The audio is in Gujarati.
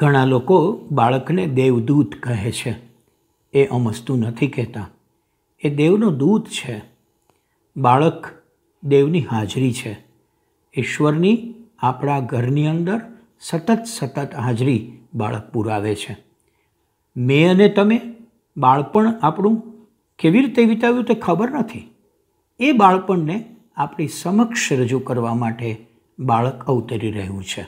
ઘણા લોકો બાળકને દેવદૂત કહે છે એ અમસ્તુ નથી કહેતા એ દેવનો દૂત છે બાળક દેવની હાજરી છે ઈશ્વરની આપણા ઘરની અંદર સતત સતત હાજરી બાળક પુરાવે છે મેં અને તમે બાળપણ આપણું કેવી રીતે વિતાવ્યું તે ખબર નથી એ બાળપણને આપણી સમક્ષ રજૂ કરવા માટે બાળક અવતરી રહ્યું છે